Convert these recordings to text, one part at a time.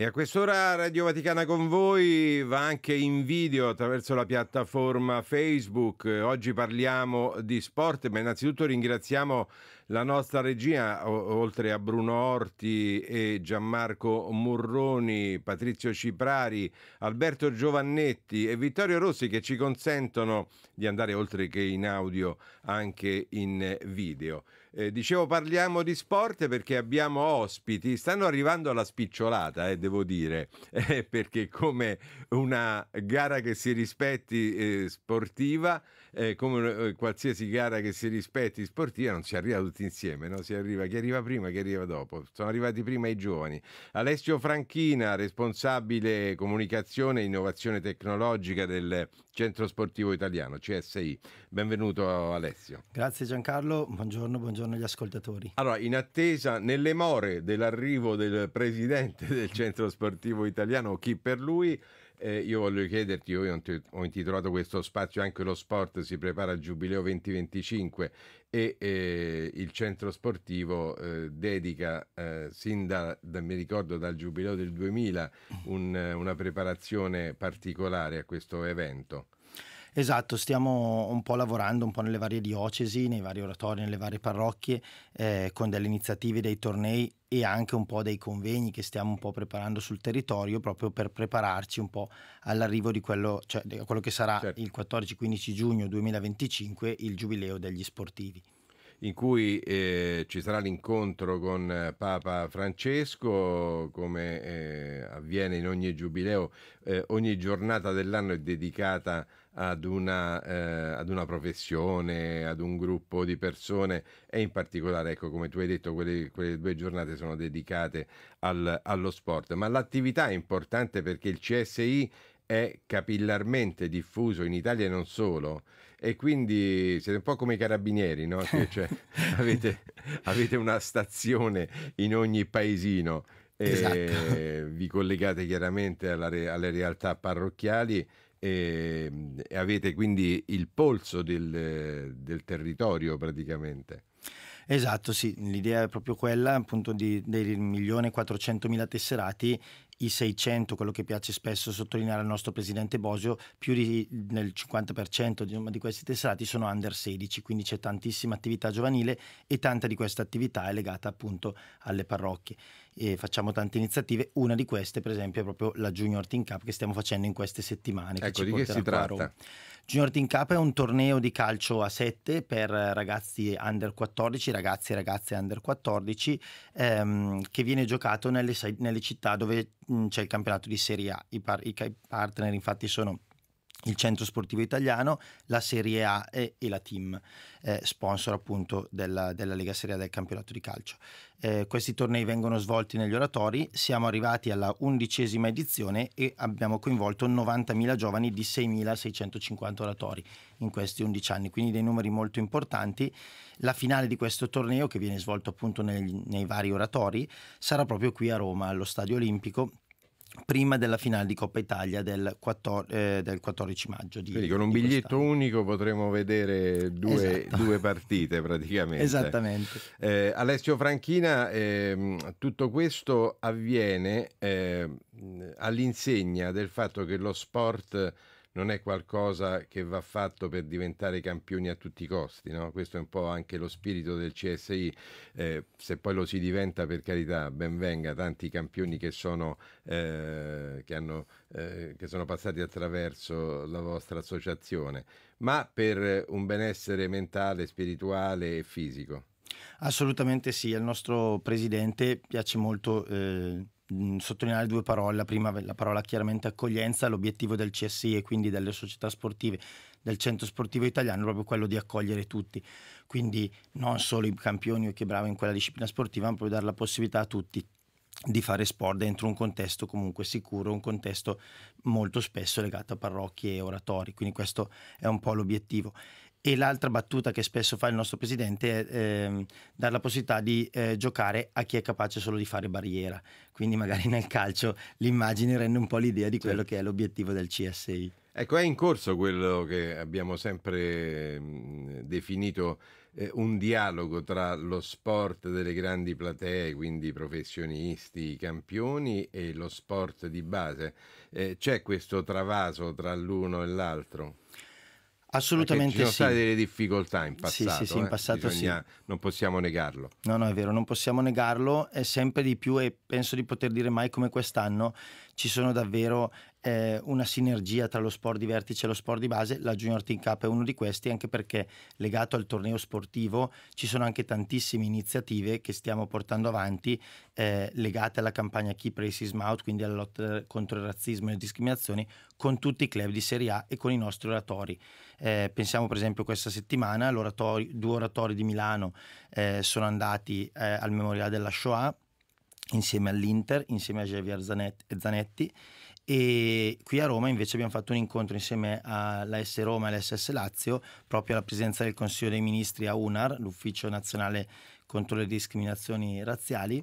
E a quest'ora Radio Vaticana con voi va anche in video attraverso la piattaforma Facebook. Oggi parliamo di sport, ma innanzitutto ringraziamo la nostra regia, oltre a Bruno Orti e Gianmarco Murroni, Patrizio Ciprari, Alberto Giovannetti e Vittorio Rossi che ci consentono di andare oltre che in audio anche in video. Eh, dicevo parliamo di sport perché abbiamo ospiti, stanno arrivando alla spicciolata, eh, devo dire, eh, perché come una gara che si rispetti eh, sportiva, eh, come eh, qualsiasi gara che si rispetti sportiva, non si arriva tutti insieme, no? si arriva chi arriva prima, chi arriva dopo. Sono arrivati prima i giovani. Alessio Franchina, responsabile comunicazione e innovazione tecnologica del Centro Sportivo Italiano, CSI. Benvenuto Alessio. Grazie Giancarlo, buongiorno, buongiorno agli ascoltatori. Allora, in attesa, nelle more dell'arrivo del presidente del Centro Sportivo Italiano, chi per lui, eh, io voglio chiederti, io ho intitolato questo spazio anche lo sport si prepara al Giubileo 2025 e eh, il centro sportivo eh, dedica eh, sin da, da, mi ricordo dal Giubileo del 2000 un, una preparazione particolare a questo evento. Esatto, stiamo un po' lavorando un po' nelle varie diocesi, nei vari oratori, nelle varie parrocchie, eh, con delle iniziative, dei tornei e anche un po' dei convegni che stiamo un po' preparando sul territorio proprio per prepararci un po' all'arrivo di quello, cioè, di quello che sarà certo. il 14-15 giugno 2025 il giubileo degli sportivi in cui eh, ci sarà l'incontro con eh, Papa Francesco, come eh, avviene in ogni giubileo, eh, ogni giornata dell'anno è dedicata a ad una, eh, ad una, professione, ad un gruppo di persone e in particolare, ecco, come tu hai detto, quelle, quelle due giornate sono dedicate al, allo sport. Ma l'attività è importante perché il CSI è capillarmente diffuso in Italia e non solo. E quindi siete un po' come i carabinieri, no? Cioè, cioè avete, avete una stazione in ogni paesino. E esatto. vi collegate chiaramente re- alle realtà parrocchiali e, ehm, e avete quindi il polso del, del territorio praticamente. Esatto, sì, l'idea è proprio quella appunto di, dei 1.400.000 tesserati, i 600, quello che piace spesso sottolineare al nostro presidente Bosio, più del 50% di, di, questi tesserati sono under 16, quindi c'è tantissima attività giovanile e tanta di questa attività è legata appunto alle parrocchie e facciamo tante iniziative. Una di queste, per esempio, è proprio la Junior Team Cup che stiamo facendo in queste settimane. Ecco, che di che si tratta? Junior Team Cup è un torneo di calcio a 7 per ragazzi under 14, ragazzi e ragazze under 14, ehm, che viene giocato nelle, nelle città dove mh, mm, c'è il campionato di Serie A. I, par- i partner infatti sono il centro sportivo italiano, la Serie A e, e la team, eh, sponsor appunto della, della, Lega Serie A del campionato di calcio. Eh, questi tornei vengono svolti negli oratori, siamo arrivati alla undicesima edizione e abbiamo coinvolto 90.000 giovani di 6.650 oratori in questi 11 anni, quindi dei numeri molto importanti. La finale di questo torneo, che viene svolto appunto nei, nei vari oratori, sarà proprio qui a Roma, allo Stadio Olimpico prima della finale di Coppa Italia del, 14, eh, del 14 maggio. Di, Quindi con un biglietto quest'anno. unico potremo vedere due, esatto. due partite praticamente. Esattamente. Eh, Alessio Franchina, eh, tutto questo avviene ehm, all'insegna del fatto che lo sport non è qualcosa che va fatto per diventare campioni a tutti i costi, no? questo è un po' anche lo spirito del CSI, eh, se poi lo si diventa per carità ben venga tanti campioni che sono, eh, che, hanno, eh, che sono passati attraverso la vostra associazione, ma per un benessere mentale, spirituale e fisico. Assolutamente sì, al nostro presidente piace molto eh, sottolineare due parole. La prima, la parola chiaramente accoglienza, l'obiettivo del CSI e quindi delle società sportive, del centro sportivo italiano è proprio quello di accogliere tutti. Quindi non solo i campioni o chi è bravo in quella disciplina sportiva, ma proprio dare la possibilità a tutti di fare sport dentro un contesto comunque sicuro, un contesto molto spesso legato a parrocchie e oratori, quindi questo è un po' l'obiettivo. E l'altra battuta che spesso fa il nostro presidente è eh, dare la possibilità di eh, giocare a chi è capace solo di fare barriera. Quindi magari nel calcio l'immagine rende un po' l'idea di quello che è l'obiettivo del CSI. Ecco, è in corso quello che abbiamo sempre mm, definito eh, un dialogo tra lo sport delle grandi platee, quindi i professionisti, i campioni, e lo sport di base. Eh, c'è questo travaso tra l'uno e l'altro? Assolutamente sì. ci sono state delle difficoltà in passato. Sì, eh. sì, sì in passato eh? Bisogna, sì. Non possiamo negarlo. No, no, è vero, non possiamo negarlo È sempre di più e penso di poter dire mai come quest'anno ci sono davvero eh, una sinergia tra lo sport di vertice e lo sport di base, la Junior Team Cup è uno di questi anche perché legato al torneo sportivo ci sono anche tantissime iniziative che stiamo portando avanti eh, legate alla campagna Keep Racism Out, quindi alla lotta contro il razzismo e le discriminazioni con tutti i club di Serie A e con i nostri oratori. Eh, pensiamo per esempio questa settimana, due oratori di Milano eh, sono andati eh, al Memoriale della Shoah insieme all'Inter, insieme a Javier Zanetti e qui a Roma invece abbiamo fatto un incontro insieme all'AS Roma e all'SS Lazio proprio alla presenza del Consiglio dei Ministri a UNAR, l'Ufficio Nazionale contro le discriminazioni razziali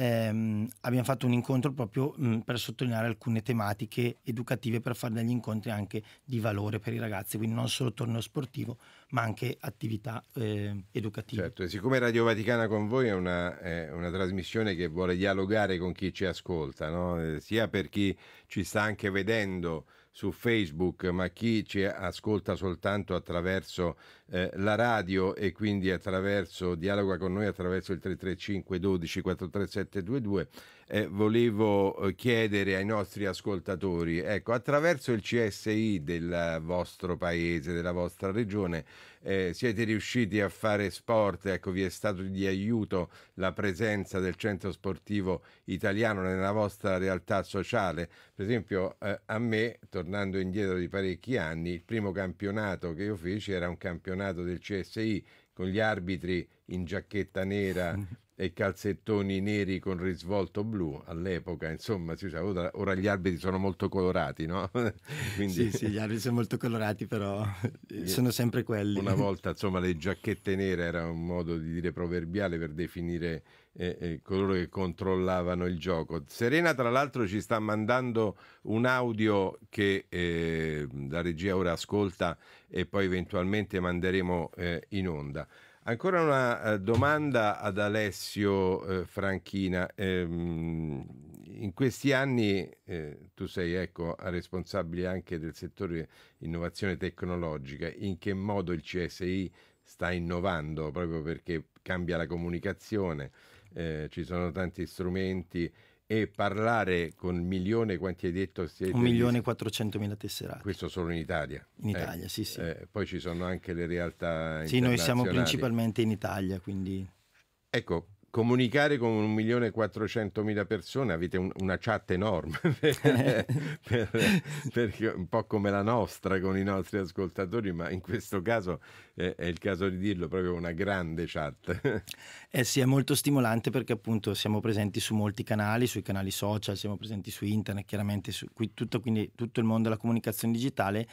ehm, abbiamo fatto un incontro proprio mh, per sottolineare alcune tematiche educative, per fare degli incontri anche di valore per i ragazzi, quindi non solo torneo sportivo, ma anche attività eh, educative. Certo, e siccome Radio Vaticana con voi è una, è una, trasmissione che vuole dialogare con chi ci ascolta, no? Eh, sia per chi ci sta anche vedendo su Facebook, ma chi ci ascolta soltanto attraverso eh, la radio e quindi attraverso, dialoga con noi attraverso il 335 12 43722, eh, volevo eh, chiedere ai nostri ascoltatori, ecco, attraverso il CSI del vostro paese, della vostra regione, eh, siete riusciti a fare sport, ecco, vi è stato di aiuto la presenza del centro sportivo italiano nella vostra realtà sociale? Per esempio, eh, a me, tornando indietro di parecchi anni, il primo campionato che io feci era un campionato campionato del CSI con gli arbitri in giacchetta nera e calzettoni neri con risvolto blu all'epoca insomma si usava ora, ora gli alberi sono molto colorati no? Quindi... sì sì gli alberi sono molto colorati però sono sempre quelli una volta insomma le giacchette nere era un modo di dire proverbiale per definire eh, eh, coloro che controllavano il gioco Serena tra l'altro ci sta mandando un audio che eh, la regia ora ascolta e poi eventualmente manderemo eh, in onda Ancora una eh, domanda ad Alessio eh, Franchina. Eh, in questi anni eh, tu sei ecco, responsabile anche del settore innovazione tecnologica. In che modo il CSI sta innovando proprio perché cambia la comunicazione? Eh, ci sono tanti strumenti e parlare con milione, quanti hai detto? Siete un milione e quattrocentomila tesserati. Questo solo in Italia? In eh? Italia, eh, sì, sì. Eh, poi ci sono anche le realtà Sì, noi siamo principalmente in Italia, quindi... Ecco, comunicare con un milione e 1.400.000 persone, avete un, una chat enorme, per, per, per, un po' come la nostra con i nostri ascoltatori, ma in questo caso eh, è il caso di dirlo, proprio una grande chat. Eh sì, è molto stimolante perché appunto siamo presenti su molti canali, sui canali social, siamo presenti su internet, chiaramente su qui, tutto, quindi, tutto il mondo della comunicazione digitale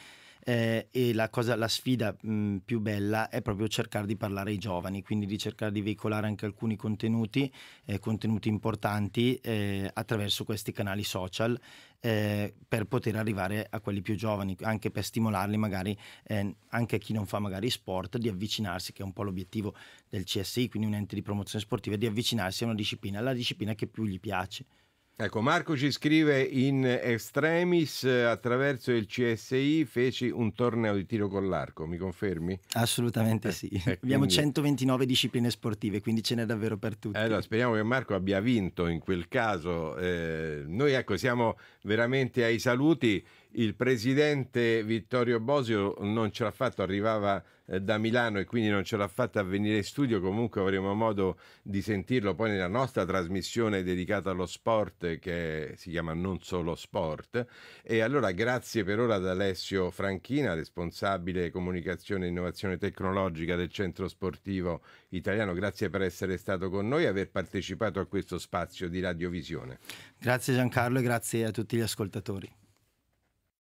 eh, e la, cosa, la sfida mh, mm, più bella è proprio cercare di parlare ai giovani, quindi di cercare di veicolare anche alcuni contenuti, eh, contenuti importanti eh, attraverso questi canali social eh, per poter arrivare a quelli più giovani, anche per stimolarli magari eh, anche a chi non fa magari sport di avvicinarsi, che è un po' l'obiettivo del CSI, quindi un ente di promozione sportiva, di avvicinarsi a una disciplina, alla disciplina che più gli piace. Ecco, Marco ci scrive in extremis eh, attraverso il CSI feci un torneo di tiro con l'arco, mi confermi? Assolutamente sì. Eh, Abbiamo 129 discipline sportive, quindi ce n'è davvero per tutti. allora, eh, speriamo che Marco abbia vinto in quel caso. Eh, noi ecco, siamo veramente ai saluti. Il presidente Vittorio Bosio non ce l'ha fatto, arrivava eh, da Milano e quindi non ce l'ha fatta a venire in studio, comunque avremo modo di sentirlo poi nella nostra trasmissione dedicata allo sport che si chiama Non Solo Sport. E allora grazie per ora ad Alessio Franchina, responsabile comunicazione e innovazione tecnologica del Centro Sportivo Italiano, grazie per essere stato con noi e aver partecipato a questo spazio di Radiovisione. Grazie Giancarlo e grazie a tutti gli ascoltatori.